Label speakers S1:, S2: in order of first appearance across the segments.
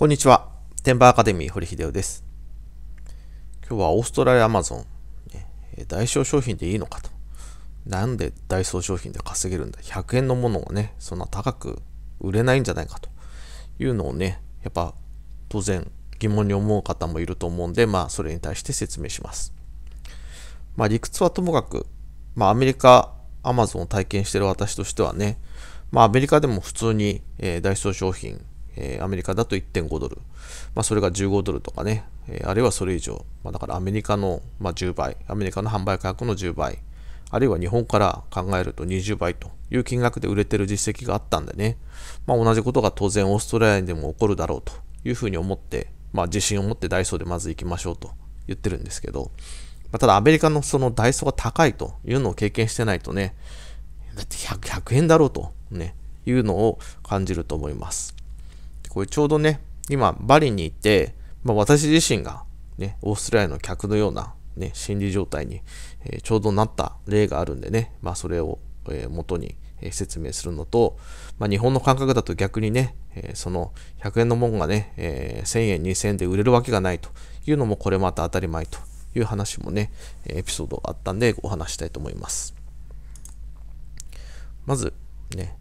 S1: こんにちは。テンバーアカデミー堀秀夫です。今日はオーストラリアアマゾン、代償商品でいいのかと。なんでダイソー商品で稼げるんだ ?100 円のものがね、そんな高く売れないんじゃないかというのをね、やっぱ当然疑問に思う方もいると思うんで、まあそれに対して説明します。まあ理屈はともかく、まあアメリカ、アマゾンを体験してる私としてはね、まあアメリカでも普通に、えー、ダイソー商品えー、アメリカだと1.5ドル、まあ、それが15ドルとかね、えー、あるいはそれ以上、まあ、だからアメリカの、まあ、10倍、アメリカの販売価格の10倍、あるいは日本から考えると20倍という金額で売れてる実績があったんでね、まあ、同じことが当然オーストラリアにでも起こるだろうというふうに思って、まあ、自信を持ってダイソーでまず行きましょうと言ってるんですけど、まあ、ただアメリカのそのダイソーが高いというのを経験してないとね、だって 100, 100円だろうと、ね、いうのを感じると思います。これちょうどね、今、バリに行って、まあ、私自身が、ね、オーストラリアの客のような、ね、心理状態に、えー、ちょうどなった例があるんでね、まあ、それを、えー、元に、え説明するのと、まあ、日本の感覚だと逆にね、えー、その100円のもんがね、え1000円、2000円で売れるわけがないというのも、これまた当たり前という話もね、エピソードあったんでお話したいと思います。まず、ね、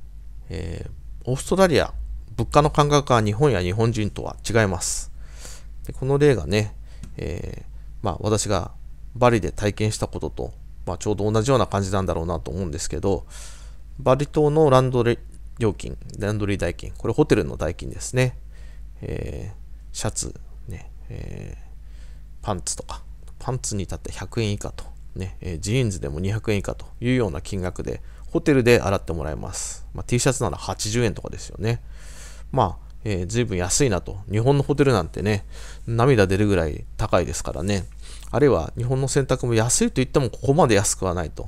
S1: えオーストラリア物価の感覚は日本や日本人とは違います。でこの例がね、えー、まあ、私がバリで体験したことと、まあ、ちょうど同じような感じなんだろうなと思うんですけど、バリ島のランドリ料金、ランドリー代金、これホテルの代金ですね。えー、シャツ、ね、えー、パンツとか、パンツに至って100円以下と、ね、えー、ジーンズでも200円以下というような金額で、ホテルで洗ってもらいます。まあ、T シャツなら80円とかですよね。まあ、えー、随分安いなと。日本のホテルなんてね、涙出るぐらい高いですからね。あるいは日本の洗濯も安いと言ってもここまで安くはないと。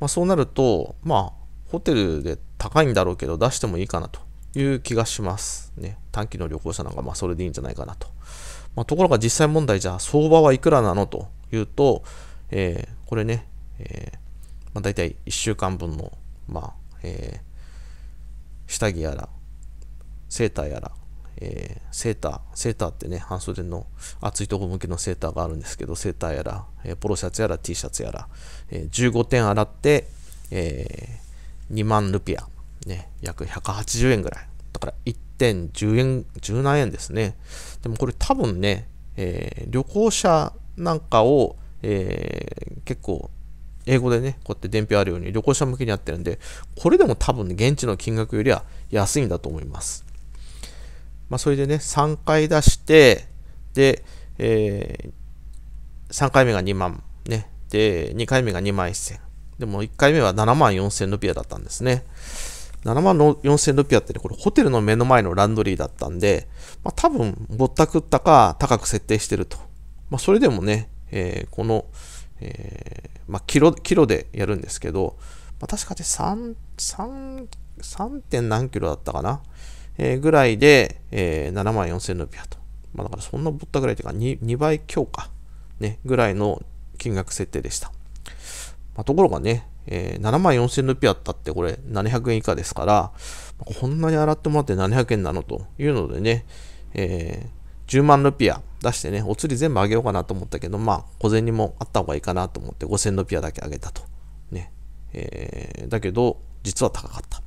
S1: まあ、そうなると、まあ、ホテルで高いんだろうけど出してもいいかなという気がします。ね、短期の旅行者なんかまあそれでいいんじゃないかなと。まあ、ところが実際問題じゃ相場はいくらなのというと、えー、これね、えーまあ、大体1週間分の、まあえー、下着やらセーターやら、えー、セーター、セーターってね、半袖の厚いとこ向けのセーターがあるんですけど、セーターやら、えー、ポロシャツやら T シャツやら、えー、15点洗って、えー、2万ルピア、ね、約180円ぐらい。だから1点10円、10何円ですね。でもこれ多分ね、えー、旅行者なんかを、えー、結構英語でね、こうやって伝票あるように旅行者向けにやってるんで、これでも多分、ね、現地の金額よりは安いんだと思います。まあ、それでね、3回出して、で、えー、3回目が2万、ね、で、2回目が2万1000。でも1回目は7万4000ルピアだったんですね。7万4000ルピアってね、これホテルの目の前のランドリーだったんで、まあ、多分ぼったくったか高く設定してると。まあ、それでもね、えー、この、えー、まあ、キロ、キロでやるんですけど、まあ、確かで3、3、3点何キロだったかな。えー、ぐらいで、えー、7万4000ルピアと。まあ、だからそんなぼったぐらいというか2、2倍強か、ね、ぐらいの金額設定でした。まあ、ところがね、えー、7万4000ルピアったってこれ700円以下ですから、こんなに洗ってもらって700円なのというのでね、えー、10万ルピア出してね、お釣り全部あげようかなと思ったけど、まあ、小銭もあった方がいいかなと思って5000ルピアだけあげたと。ね。えー、だけど、実は高かった。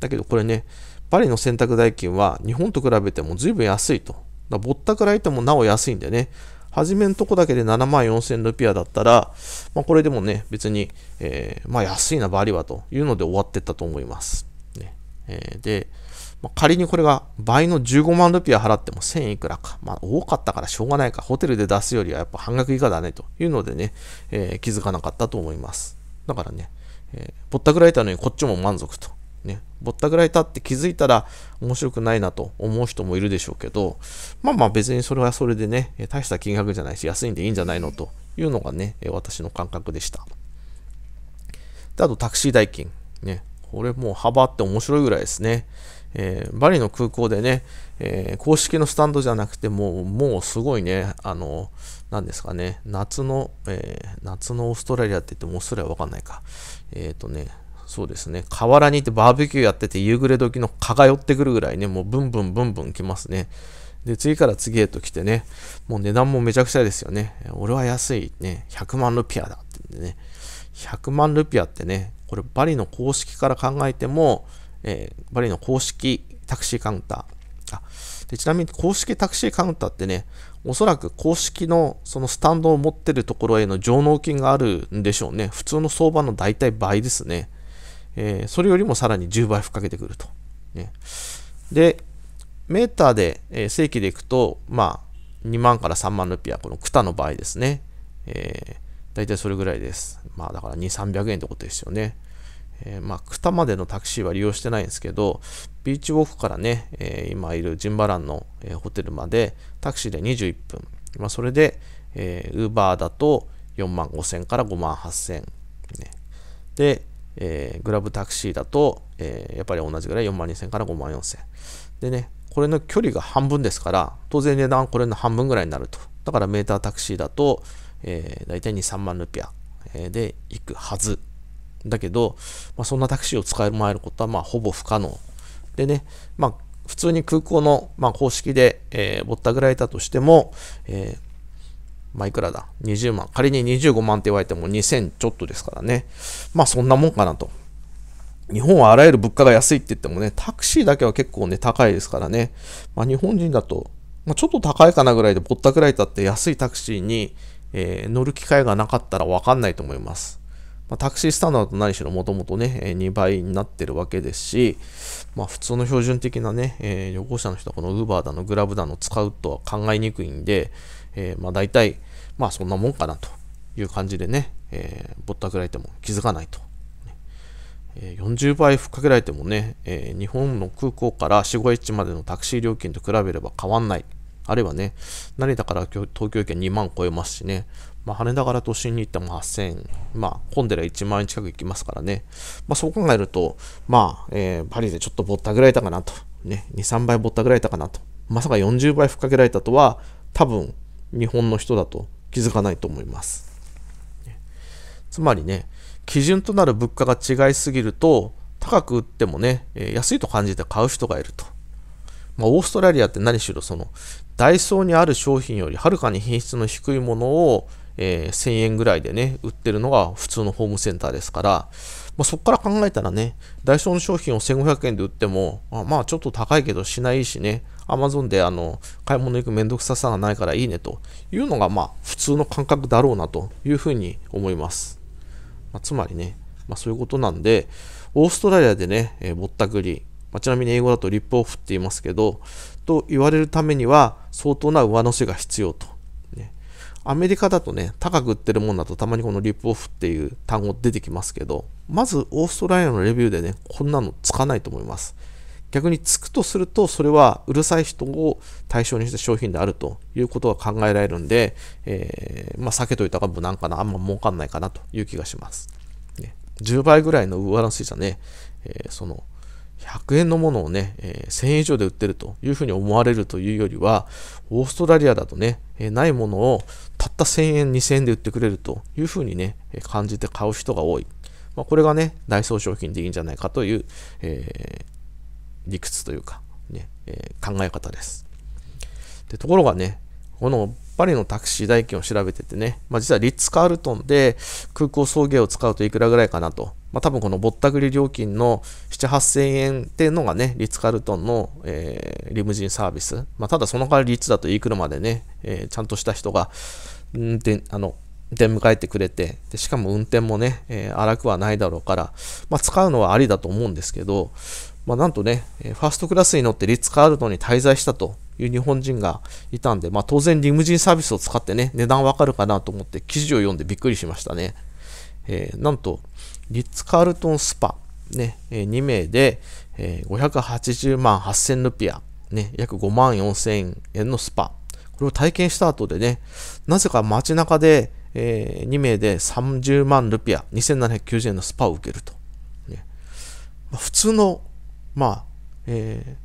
S1: だけどこれね、パリの洗濯代金は日本と比べても随分安いと。ぼったくられてもなお安いんでね。初めのとこだけで7万4000ルピアだったら、まあ、これでもね、別に、えー、まあ安いな、バリはというので終わってったと思います。ねえー、で、まあ、仮にこれが倍の15万ルピア払っても1000いくらか、まあ、多かったからしょうがないか、ホテルで出すよりはやっぱ半額以下だねというのでね、えー、気づかなかったと思います。だからね、えぼったくられたのにこっちも満足とね、ぼったくられたって気づいたら面白くないなと思う人もいるでしょうけど、まあまあ別にそれはそれでね、大した金額じゃないし安いんでいいんじゃないのというのがね、私の感覚でした。で、あとタクシー代金。ね、これもう幅って面白いぐらいですね。えー、バリの空港でね、えー、公式のスタンドじゃなくても、もうすごいね、あの、なんですかね、夏の、えー、夏のオーストラリアって言ってもオーストラリアわかんないか。えっ、とね、そうですね、河原に行ってバーベキューやってて夕暮れ時の蚊が寄ってくるぐらいね、もうブンブンブンブン来ますね。で、次から次へと来てね、もう値段もめちゃくちゃですよね。俺は安いね、100万ルピアだってんでね、100万ルピアってね、これバリの公式から考えても、えー、バリの公式タクシーカウンター。あでちなみに公式タクシーカウンターってね、おそらく公式のそのスタンドを持ってるところへの上納金があるんでしょうね。普通の相場の大体倍ですね。えー、それよりもさらに10倍吹っかけてくると。ね、で、メーターで、えー、正規でいくと、まあ、2万から3万ルピア、このクタの場合ですね。えー、大体それぐらいです。まあ、だから2、300円ってことですよね。えー、まあ、クタまでのタクシーは利用してないんですけど、ビーチウォークからね、えー、今いるジンバランの、えー、ホテルまでタクシーで21分。まあ、それで、えウーバーだと4万5千から5万8千、ね。で、えー、グラブタクシーだと、えー、やっぱり同じぐらい4万2000から5万4000。でね、これの距離が半分ですから、当然値段これの半分ぐらいになると。だからメータータクシーだと、えー、大体2、3万ルピアで行くはず。だけど、まあ、そんなタクシーを使い回ることはまあほぼ不可能。でね、まあ、普通に空港の、まあ、公式で、えー、ぼったぐられたとしても、えーまあ、いくらだ ?20 万。仮に25万って言われても2000ちょっとですからね。まあ、そんなもんかなと。日本はあらゆる物価が安いって言ってもね、タクシーだけは結構ね、高いですからね。まあ、日本人だと、まあ、ちょっと高いかなぐらいでぼったくられたって安いタクシーに、えー、乗る機会がなかったらわかんないと思います。まあ、タクシースタンドだと何しろもともとね、2倍になってるわけですし、まあ、普通の標準的なね、えー、旅行者の人はこの Uber だの、Grab だの使うとは考えにくいんで、えー、まあ大体、まあそんなもんかなという感じでね、えー、ぼったくられても気づかないと。えー、40倍ふっかけられてもね、えー、日本の空港から四五日までのタクシー料金と比べれば変わんない。あるいはね、成田から東京駅は2万超えますしね、まあ、羽田から都心に行っても8000、まあ、混んでりゃ1万円近く行きますからね、まあ、そう考えると、まあ、えー、パリでちょっとぼったくられたかなと、ね、2、3倍ぼったくられたかなと、まさか40倍ふっかけられたとは、多分日本の人だと気づかないと思います。つまりね、基準となる物価が違いすぎると、高く売ってもね、安いと感じて買う人がいると。まあ、オーストラリアって何しろその、ダイソーにある商品よりはるかに品質の低いものを、えー、1000円ぐらいでね、売ってるのが普通のホームセンターですから、まあ、そこから考えたらね、ダイソーの商品を1500円で売っても、まあ、まあちょっと高いけどしないしね、Amazon であの買い物行くめんどくささがないからいいねというのが、まあ、普通の感覚だろうなというふうに思います。まあ、つまりね、まあ、そういうことなんで、オーストラリアでね、えー、ぼったくり、まあ、ちなみに英語だとリップオフって言いますけど、と言われるためには相当な上乗せが必要と。ね、アメリカだとね、高く売ってるもんだとたまにこのリップオフっていう単語出てきますけど、まずオーストラリアのレビューでね、こんなのつかないと思います。逆につくとすると、それはうるさい人を対象にした商品であるということが考えられるんで、えー、まあ、避けといたが無難かな、あんま儲かんないかなという気がします。ね、10倍ぐらいの上乗せじゃね、えー、その、100円のものをね、えー、1000円以上で売ってるというふうに思われるというよりは、オーストラリアだとね、えー、ないものをたった1000円、2000円で売ってくれるというふうにね、えー、感じて買う人が多い。まあ、これがね、ダイソー商品でいいんじゃないかという、えー、理屈というかね、えー、考え方です。で、ところがね、このパリのタクシー代金を調べててね、まあ、実はリッツ・カールトンで空港送迎を使うといくらぐらいかなと。まあ、多分このぼったくり料金の7、8000円っていうのがね、リッツ・カールトンの、えー、リムジンサービス。まあ、ただその代わりリッツだとくい車でね、えー、ちゃんとした人が、んで、あの、出迎えてくれて、でしかも運転もね、えー、荒くはないだろうから、まあ、使うのはありだと思うんですけど、まあ、なんとね、ファーストクラスに乗ってリッツ・カールトンに滞在したという日本人がいたんで、まあ、当然リムジンサービスを使ってね、値段わかるかなと思って記事を読んでびっくりしましたね。えー、なんと、リッツ・カールトンスパ、ね、2名で、え580万8000ルピア、ね、約5万4000円のスパ。これを体験した後でね、なぜか街中で、えー、2名で30万ルピア、2790円のスパを受けると。ねま普通のまあ、えー、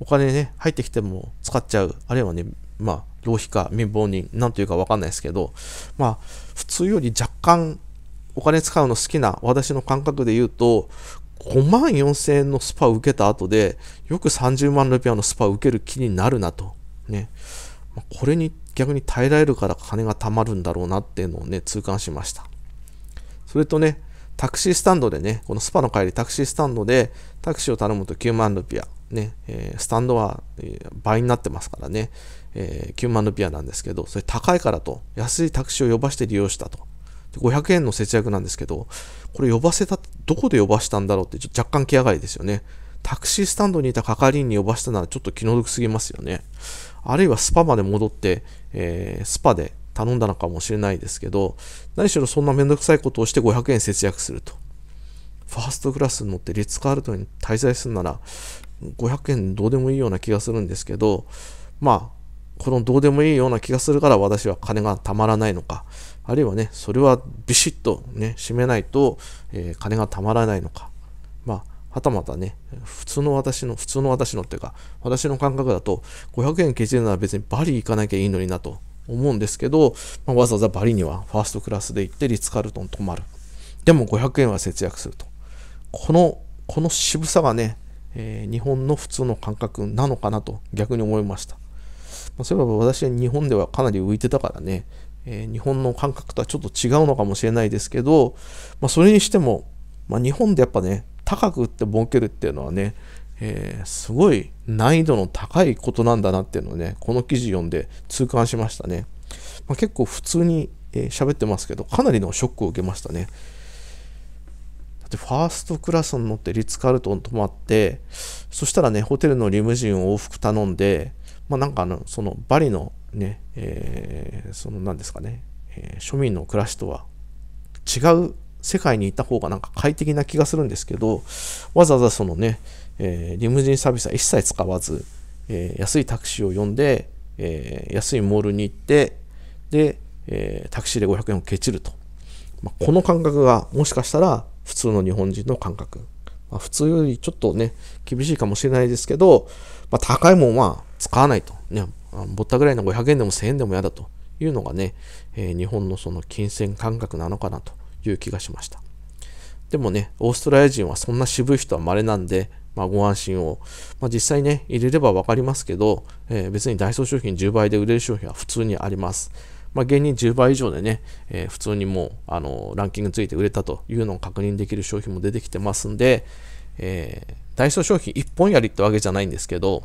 S1: お金ね、入ってきても使っちゃう、あるいはね、まあ、浪費か貧乏人、なんというかわかんないですけど、まあ、普通より若干お金使うの好きな私の感覚で言うと、5万4000円のスパを受けた後で、よく30万ルピアのスパを受ける気になるなと。ね。これに逆に耐えられるから金が貯まるんだろうなっていうのをね、痛感しました。それとね、タクシースタンドでね、このスパの帰り、タクシースタンドでタクシーを頼むと9万ルピア、ね、えー、スタンドは、え倍になってますからね、えー、9万ルピアなんですけど、それ高いからと、安いタクシーを呼ばして利用したと。500円の節約なんですけど、これ呼ばせた、どこで呼ばしたんだろうってちょ若干気上がりですよね。タクシースタンドにいた係員に呼ばしたならちょっと気の毒すぎますよね。あるいはスパまで戻って、えー、スパで頼んだのかもしれないですけど、何しろそんなめんどくさいことをして500円節約すると。ファーストクラスに乗ってリッツ・カールトンに滞在するなら、500円どうでもいいような気がするんですけど、まあ、このどうでもいいような気がするから私は金がたまらないのか、あるいはね、それはビシッとね、締めないと、えー、金がたまらないのか、まあ、はたまたね、普通の私の、普通の私のっていうか、私の感覚だと、500円削るなら別にバリ行かなきゃいいのになと思うんですけど、まあ、わざわざバリにはファーストクラスで行ってリッツ・カールトン泊まる。でも500円は節約すると。この、この渋さがね、えー、日本の普通の感覚なのかなと逆に思いました。まあ、そういえば私は日本ではかなり浮いてたからね、えー、日本の感覚とはちょっと違うのかもしれないですけど、まあ、それにしても、まあ、日本でやっぱね、高く売って儲けるっていうのはね、えー、すごい難易度の高いことなんだなっていうのをね、この記事読んで痛感しましたね。まあ、結構普通に喋、えー、ってますけど、かなりのショックを受けましたね。だってファーストクラスに乗ってリッツ・カールトン泊まって、そしたらね、ホテルのリムジンを往復頼んで、まあ、なんかあの、そのバリのね、えー、その何ですかね、えー、庶民の暮らしとは違う世界にいた方がなんか快適な気がするんですけど、わざわざそのね、えー、リムジンサービスは一切使わず、えー、安いタクシーを呼んで、えー、安いモールに行って、で、えタクシーで500円をケチると。まあ、この感覚がもしかしたら普通の日本人の感覚。まあ、普通よりちょっとね、厳しいかもしれないですけど、まあ、高いもんは使わないと。ね、ぼったぐらいの500円でも1000円でも嫌だというのがね、え日本のその金銭感覚なのかなという気がしました。でもね、オーストラリア人はそんな渋い人は稀なんで、まあ、ご安心を、まあ、実際ね、入れれば分かりますけど、えー、別にダイソー商品10倍で売れる商品は普通にあります。まあ、芸人10倍以上でね、えー、普通にもう、あのランキングついて売れたというのを確認できる商品も出てきてますんで、えー、ダイソー商品1本やりってわけじゃないんですけど、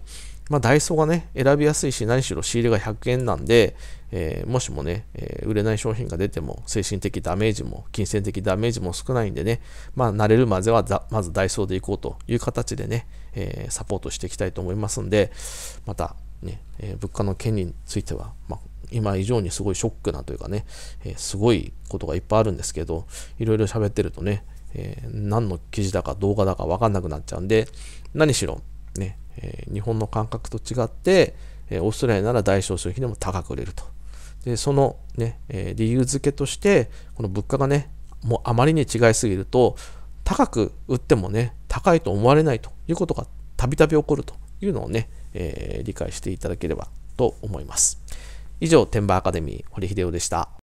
S1: まあ、ダイソーがね、選びやすいし、何しろ仕入れが100円なんで、えー、もしもね、えー、売れない商品が出ても、精神的ダメージも、金銭的ダメージも少ないんでね、まあ、慣れるまではまずダイソーでいこうという形でね、えー、サポートしていきたいと思いますんで、またね、え物価の権利については、まあ、今以上にすごいショックなというかね、えすごいことがいっぱいあるんですけど、いろいろ喋ってるとね、え何の記事だか動画だかわかんなくなっちゃうんで、何しろ、ね、えー、日本の感覚と違って、えー、オーストラリアなら大消費でも高く売れると。で、そのね、えー、理由付けとして、この物価がね、もうあまりに違いすぎると、高く売ってもね、高いと思われないということがたびたび起こるというのをね、えー、理解していただければと思います。以上、天馬アカデミー、堀秀夫でした。